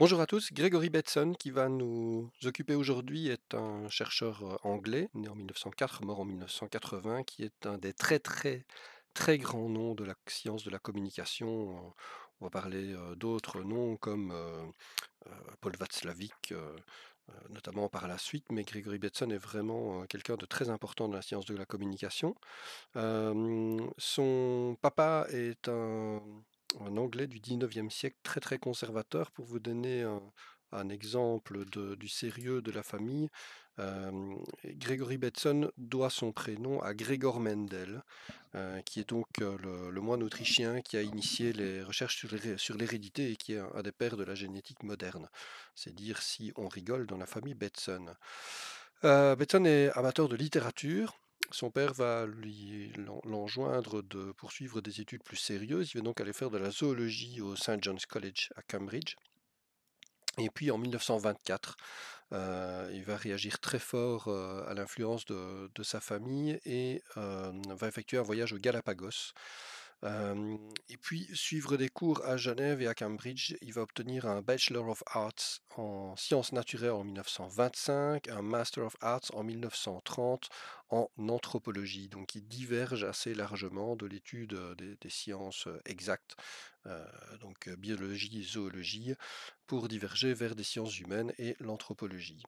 Bonjour à tous, Gregory Betson qui va nous occuper aujourd'hui est un chercheur euh, anglais, né en 1904, mort en 1980, qui est un des très très très grands noms de la science de la communication. On va parler euh, d'autres noms comme euh, Paul Václavic, notamment par la suite, mais Gregory Betson est vraiment quelqu'un de très important de la science de la communication. son papa est un un Anglais du 19e siècle très très conservateur. Pour vous donner un, exemple du sérieux de la famille, Gregory Grégory Betson doit son prénom à Gregor Mendel, qui est donc le, moine autrichien qui a initié les recherches sur l'hérédité et qui est un, des pères de la génétique moderne. C'est dire si on rigole dans la famille Betson. Betson est amateur de littérature. Son père va lui l'enjoindre de poursuivre des études plus sérieuses. Il va donc aller faire de la zoologie au St. John's College à Cambridge. Et puis en 1924, euh, il va réagir très fort euh, à l'influence de, sa famille et euh, va effectuer un voyage aux Galapagos et puis, suivre des cours à Genève et à Cambridge, il va obtenir un Bachelor of Arts en sciences naturelles en 1925, un Master of Arts en 1930 en anthropologie. Donc, il diverge assez largement de l'étude des, sciences exactes, donc biologie et zoologie, pour diverger vers des sciences humaines et l'anthropologie.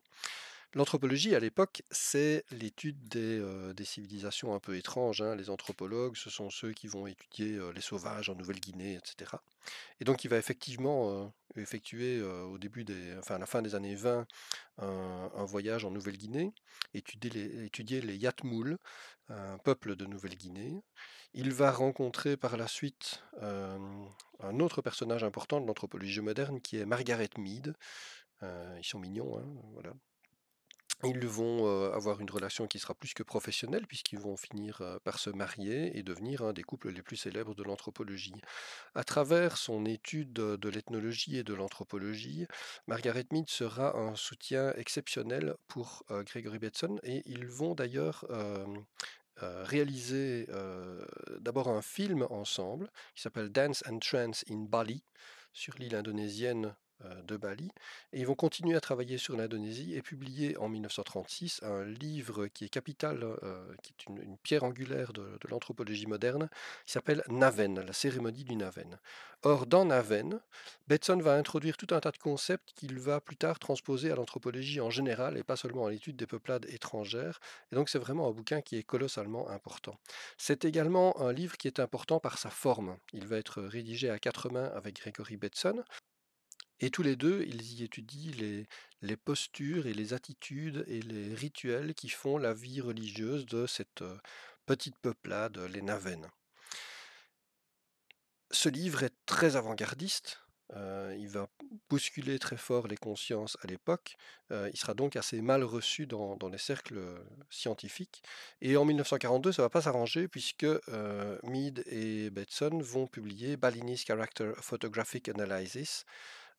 L'anthropologie, à l'époque, c'est l'étude des, euh, civilisations un peu étranges. Hein. Les anthropologues, ce sont ceux qui vont étudier les sauvages en Nouvelle-Guinée, etc. Et donc, il va effectivement effectuer au début des, enfin, à la fin des années 20 un, voyage en Nouvelle-Guinée, étudier les, étudier Yatmouls, un peuple de Nouvelle-Guinée. Il va rencontrer par la suite un autre personnage important de l'anthropologie moderne qui est Margaret Mead. ils sont mignons, hein, voilà. Ils vont avoir une relation qui sera plus que professionnelle puisqu'ils vont finir par se marier et devenir un des couples les plus célèbres de l'anthropologie. À travers son étude de l'ethnologie et de l'anthropologie, Margaret Mead sera un soutien exceptionnel pour Gregory Bateson et ils vont d'ailleurs réaliser d'abord un film ensemble qui s'appelle Dance and Trance in Bali sur l'île indonésienne euh, de Bali. Et ils vont continuer à travailler sur l'Indonésie et publier en 1936 un livre qui est capital, euh, qui est une, pierre angulaire de, l'anthropologie moderne, qui s'appelle Naven, la cérémonie du Naven. Or, dans Naven, Betson va introduire tout un tas de concepts qu'il va plus tard transposer à l'anthropologie en général et pas seulement à l'étude des peuplades étrangères. Et donc, c'est vraiment un bouquin qui est colossalement important. C'est également un livre qui est important par sa forme. Il va être rédigé à quatre mains avec Gregory Betson. Et tous les deux, ils y étudient les, postures et les attitudes et les rituels qui font la vie religieuse de cette euh, petite peuplade, euh, les Navennes. Ce livre est très avant-gardiste, euh, il va bousculer très fort les consciences à l'époque. il sera donc assez mal reçu dans, les cercles scientifiques. Et en 1942, ça ne va pas s'arranger puisque euh, Mead et Betson vont publier Balinese Character Photographic Analysis,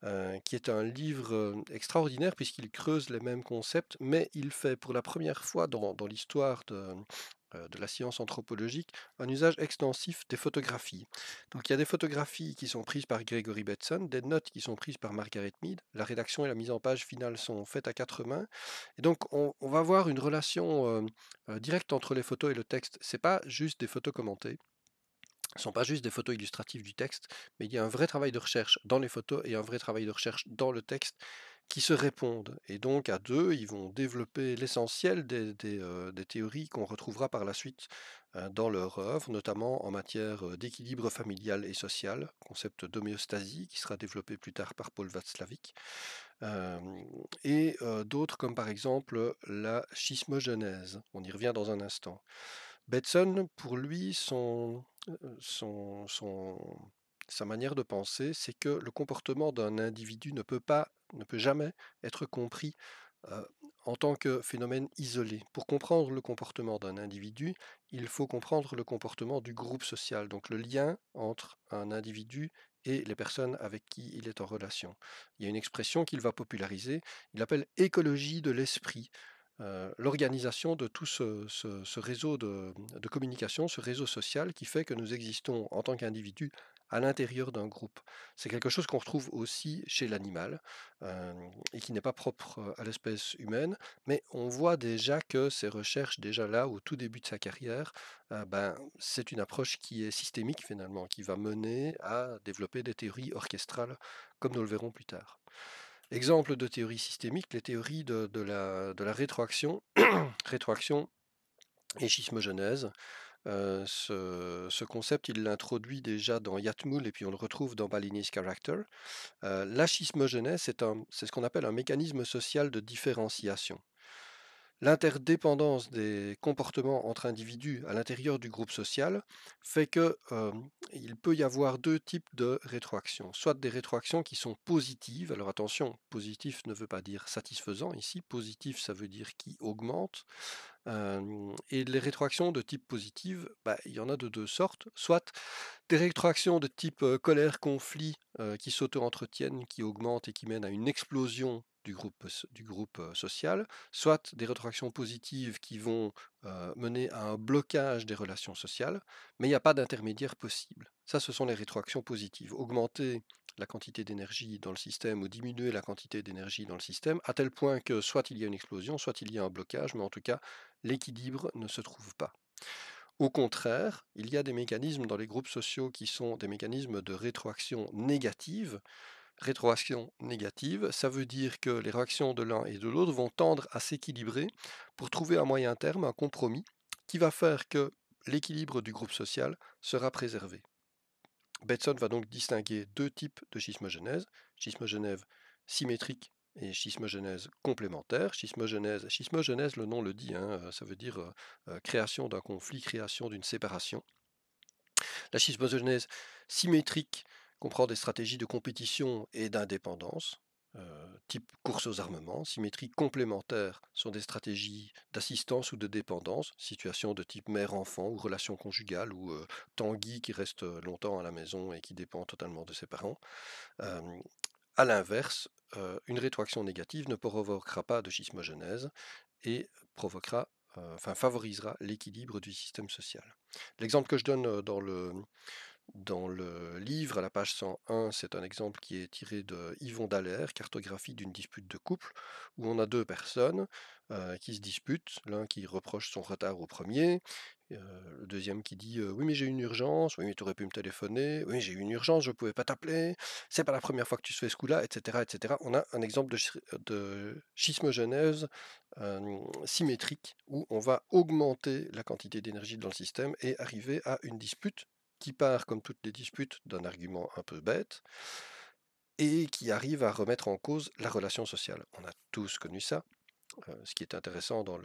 euh, qui est un livre euh, extraordinaire puisqu'il creuse les mêmes concepts, mais il fait pour la première fois dans, l'histoire euh, de, la science anthropologique, un usage extensif des photographies. Donc il y a des photographies qui sont prises par Gregory Betson, des notes qui sont prises par Margaret Mead, la rédaction et la mise en page finale sont faites à quatre mains. Et donc on, va voir une relation directe entre les photos et le texte. n'est pas juste des photos commentées ne sont pas juste des photos illustratives du texte, mais il y a un vrai travail de recherche dans les photos et un vrai travail de recherche dans le texte qui se répondent. Et donc à deux, ils vont développer l'essentiel des, euh, théories qu'on retrouvera par la suite euh, dans leur œuvre, notamment en matière euh, d'équilibre familial et social, concept d'homéostasie qui sera développé plus tard par Paul Václavic, et d'autres comme par exemple la schismogenèse. On y revient dans un instant. Betson, pour lui, son, euh, son, son, sa manière de penser, c'est que le comportement d'un individu ne peut pas, ne peut jamais être compris euh, en tant que phénomène isolé. Pour comprendre le comportement d'un individu, il faut comprendre le comportement du groupe social, donc le lien entre un individu et les personnes avec qui il est en relation. Il y a une expression qu'il va populariser, il appelle écologie de l'esprit. Euh, l'organisation de tout ce, réseau de, communication, ce réseau social qui fait que nous existons en tant qu'individus à l'intérieur d'un groupe. C'est quelque chose qu'on retrouve aussi chez l'animal euh, et qui n'est pas propre euh, à l'espèce humaine, mais on voit déjà que ces recherches, déjà là au tout début de sa carrière, ben, c'est une approche qui est systémique finalement, qui va mener à développer des théories orchestrales, comme nous le verrons plus tard. Exemple de théorie systémique, les théories de, la, rétroaction, rétroaction et schismogenèse. Euh, ce, concept, il l'introduit déjà dans Yatmoul et puis on le retrouve dans Balinese Character. Euh, la schismogenèse, c'est ce qu'on appelle un mécanisme social de différenciation l'interdépendance des comportements entre individus à l'intérieur du groupe social fait que il peut y avoir deux types de rétroactions, soit des rétroactions qui sont positives. Alors attention, positif ne veut pas dire satisfaisant ici, positif ça veut dire qui augmente. et les rétroactions de type positive, bah, il y en a de deux sortes, soit des rétroactions de type colère, conflit, qui s'auto-entretiennent, qui augmentent et qui mènent à une explosion du groupe, du groupe social, soit des rétroactions positives qui vont mener à un blocage des relations sociales, mais il n'y a pas d'intermédiaire possible. Ça, ce sont les rétroactions positives. Augmenter la quantité d'énergie dans le système ou diminuer la quantité d'énergie dans le système, à tel point que soit il y a une explosion, soit il y a un blocage, mais en tout cas, l'équilibre ne se trouve pas. Au contraire, il y a des mécanismes dans les groupes sociaux qui sont des mécanismes de rétroaction négative, rétroaction négative, ça veut dire que les réactions de l'un et de l'autre vont tendre à s'équilibrer pour trouver à moyen terme un compromis qui va faire que l'équilibre du groupe social sera préservé. Betson va donc distinguer deux types de schismogenèse, schismogenèse symétrique et schismogenèse complémentaire. Schismogenèse, schismogenèse le nom le dit, hein, euh, ça veut dire euh, euh, création d'un conflit, création d'une séparation. La schismogenèse symétrique comprend des stratégies de compétition et d'indépendance, euh, type course aux armements, symétrie complémentaire sont des stratégies d'assistance ou de dépendance, situation de type mère-enfant ou relation conjugale ou euh, Tanguy qui reste euh, longtemps à la maison et qui dépend totalement de ses parents. A l'inverse, une rétroaction négative ne provoquera pas de schismogenèse et provoquera, enfin, favorisera l'équilibre du système social. L'exemple que je donne dans le dans le livre, à la page 101, c'est un exemple qui est tiré de Yvon Dallaire, Cartographie d'une dispute de couple, où on a deux personnes euh, qui se disputent, l'un qui reproche son retard au premier, euh, le deuxième qui dit euh, Oui, mais j'ai une urgence, oui, mais tu aurais pu me téléphoner, oui, j'ai une urgence, je ne pouvais pas t'appeler, c'est pas la première fois que tu fais ce coup-là, etc., etc. On a un exemple de, de schisme genèse symétrique où on va augmenter la quantité d'énergie dans le système et arriver à une dispute qui part, comme toutes les disputes, d'un argument un peu bête et qui arrive à remettre en cause la relation sociale. On a tous connu ça. Euh, ce qui est intéressant dans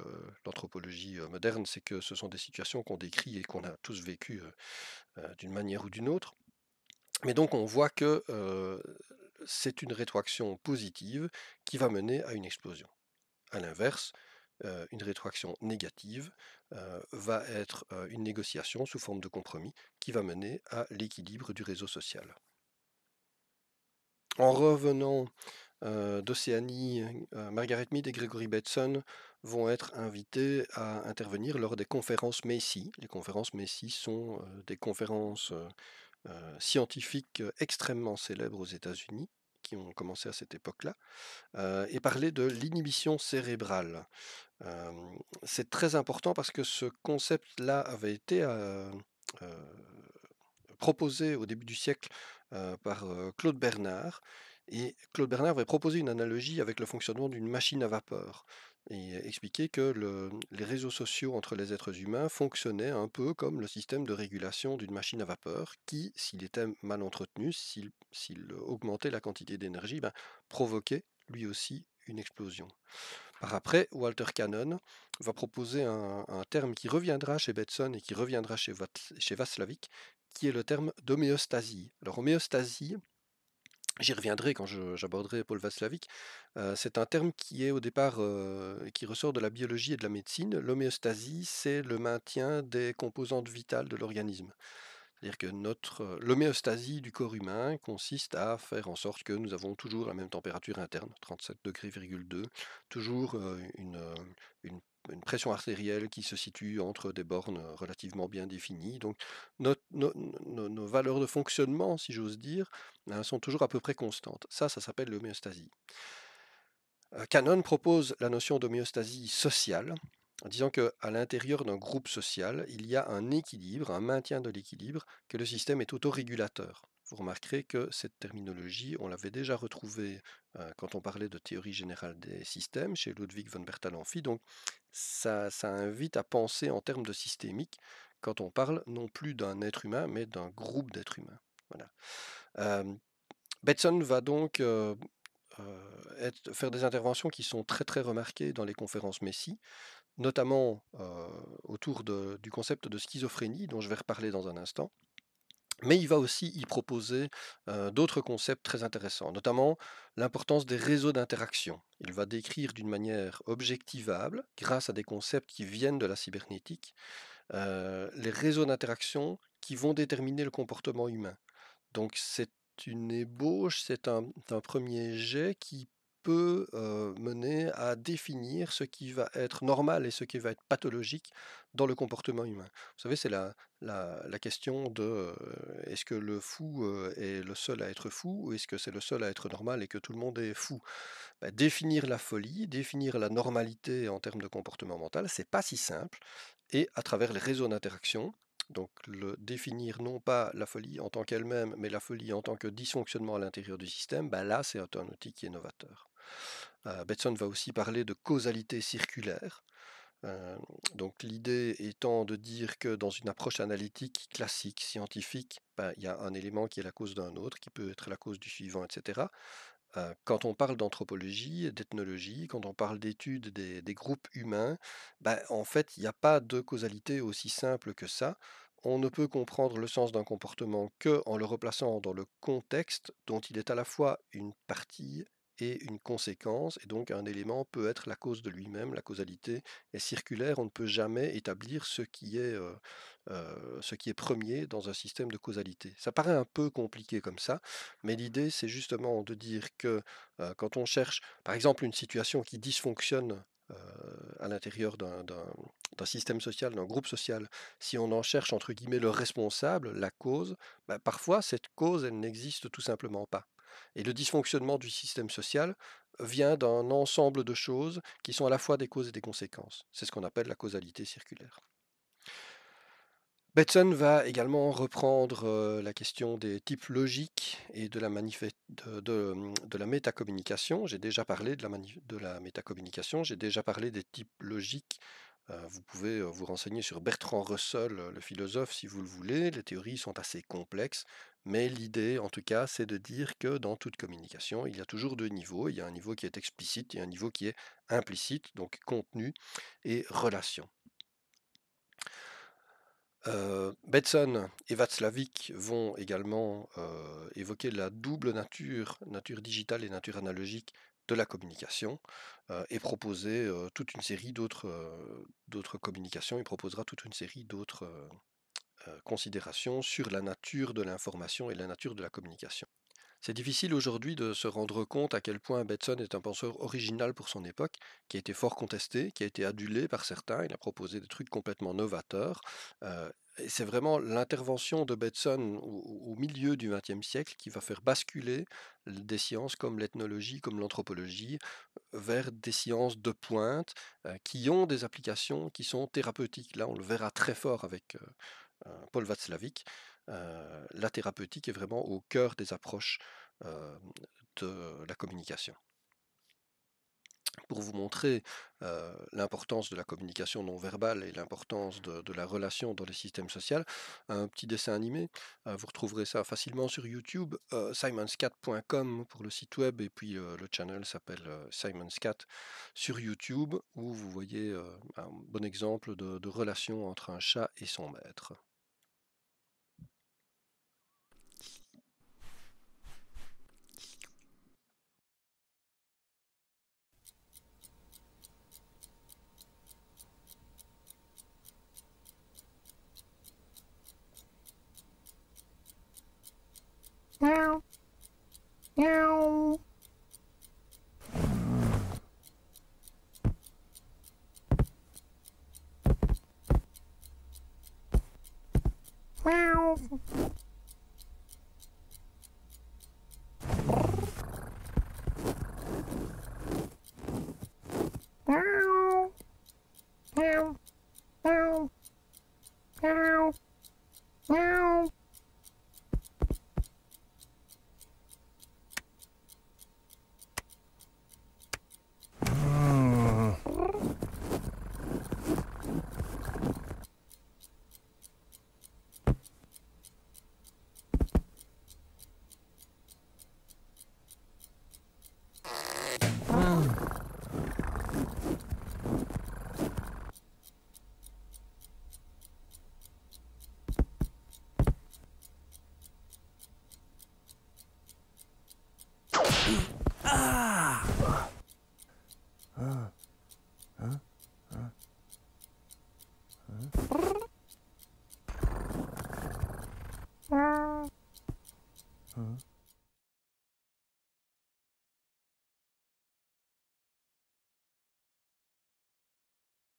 l'anthropologie euh, moderne, c'est que ce sont des situations qu'on décrit et qu'on a tous vécues euh, d'une manière ou d'une autre. Mais donc on voit que c'est une rétroaction positive qui va mener à une explosion. A l'inverse, euh, une rétroaction négative euh, va être euh, une négociation sous forme de compromis qui va mener à l'équilibre du réseau social. En revenant d'Océanie, Margaret Mead et Gregory Bateson vont être invités à intervenir lors des conférences Macy. Les conférences Macy sont des conférences scientifiques extrêmement célèbres aux États-Unis qui ont commencé à cette époque-là, et parler de l'inhibition cérébrale c'est très important parce que ce concept-là avait été proposé au début du siècle par Claude Bernard. Et Claude Bernard avait proposé une analogie avec le fonctionnement d'une machine à vapeur et expliqué que les réseaux sociaux entre les êtres humains fonctionnaient un peu comme le système de régulation d'une machine à vapeur qui, s'il était mal entretenu, s'il augmentait la quantité d'énergie, ben, provoquait lui aussi une explosion. Par après, Walter Cannon va proposer un, terme qui reviendra chez Betson et qui reviendra chez, chez qui est le terme d'homéostasie. Alors homéostasie, J'y reviendrai quand j'aborderai Paul Vaslavic. Euh, c'est un terme qui est au départ, euh, qui ressort de la biologie et de la médecine. L'homéostasie, c'est le maintien des composantes vitales de l'organisme. C'est-à-dire que notre l'homéostasie du corps humain consiste à faire en sorte que nous avons toujours la même température interne, 37 degrés,2, toujours une, pression artérielle qui se situe entre des bornes relativement bien définies. Donc nos, nos, valeurs de fonctionnement, si j'ose dire, hein, sont toujours à peu près constantes. Ça, ça s'appelle l'homéostasie. Canon propose la notion d'homéostasie sociale, en disant qu'à l'intérieur d'un groupe social, il y a un équilibre, un maintien de l'équilibre, que le système est autorégulateur. Vous remarquerez que cette terminologie, on l'avait déjà retrouvée euh, quand on parlait de théorie générale des systèmes chez Ludwig von Bertalanffy, donc ça, invite à penser en termes de systémique quand on parle non plus d'un être humain, mais d'un groupe d'êtres humains. Voilà. Betson va donc euh, euh, faire des interventions qui sont très très remarquées dans les conférences Messi notamment autour du concept de schizophrénie, dont je vais reparler dans un instant. Mais il va aussi y proposer d'autres concepts très intéressants, notamment l'importance des réseaux d'interaction. Il va décrire d'une manière objectivable, grâce à des concepts qui viennent de la cybernétique, les réseaux d'interaction qui vont déterminer le comportement humain. Donc c'est une ébauche, c'est un, premier jet qui peut mener à définir ce qui va être normal et ce qui va être pathologique dans le comportement humain. Vous savez, c'est la, la, question de est-ce que le fou est le seul à être fou ou est-ce que c'est le seul à être normal et que tout le monde est fou bah, Définir la folie, définir la normalité en termes de comportement mental, c'est pas si simple. Et à travers les réseaux d'interaction, donc le définir non pas la folie en tant qu'elle-même, mais la folie en tant que dysfonctionnement à l'intérieur du système, ben là c'est un outil qui est novateur. Euh, Betson va aussi parler de causalité circulaire. Euh, donc l'idée étant de dire que dans une approche analytique classique, scientifique, ben, il y a un élément qui est la cause d'un autre, qui peut être la cause du suivant, etc. Euh, quand on parle d'anthropologie, d'ethnologie, quand on parle d'études des, groupes humains, ben, en fait, il n'y a pas de causalité aussi simple que ça. On ne peut comprendre le sens d'un comportement que en le replaçant dans le contexte dont il est à la fois une partie et une conséquence, et donc un élément peut être la cause de lui-même, la causalité est circulaire, on ne peut jamais établir ce qui est, euh, euh, ce qui est premier dans un système de causalité. Ça paraît un peu compliqué comme ça, mais l'idée c'est justement de dire que euh, quand on cherche par exemple une situation qui dysfonctionne à l'intérieur d'un système social, d'un groupe social, si on en cherche entre guillemets le responsable, la cause, bah, parfois cette cause elle n'existe tout simplement pas. Et le dysfonctionnement du système social vient d'un ensemble de choses qui sont à la fois des causes et des conséquences. C'est ce qu'on appelle la causalité circulaire. Betson va également reprendre euh, la question des types logiques et de la, hum, métacommunication. J'ai déjà parlé de la métacommunication, j'ai déjà parlé des types logiques euh, vous pouvez euh, vous renseigner sur Bertrand Russell, euh, le philosophe, si vous le voulez. Les théories sont assez complexes, mais l'idée, en tout cas, c'est de dire que dans toute communication, il y a toujours deux niveaux. Il y a un niveau qui est explicite et un niveau qui est implicite, donc contenu et relation. Euh, Betson et Václavic vont également évoquer la double nature, nature digitale et nature analogique de la communication et proposer toute une série d'autres communications. Il proposera toute une série d'autres considérations sur la nature de l'information et la nature de la communication. C'est difficile aujourd'hui de se rendre compte à quel point Betson est un penseur original pour son époque, qui a été fort contesté, qui a été adulé par certains. Il a proposé des trucs complètement novateurs, c'est vraiment l'intervention de Betson au, milieu du XXe siècle qui va faire basculer des sciences comme l'ethnologie, comme l'anthropologie, vers des sciences de pointe qui ont des applications qui sont thérapeutiques. Là, on le verra très fort avec Paul Václavic. la thérapeutique est vraiment au cœur des approches de la communication pour vous montrer l'importance de la communication non verbale et l'importance de, la relation dans les systèmes sociaux, un petit dessin animé. vous retrouverez ça facilement sur YouTube, simonscat.com pour le site web, et puis le channel s'appelle Simonscat sur YouTube, où vous voyez un bon exemple de relation entre un chat et son maître. Meow. Meow. Meow. Meow.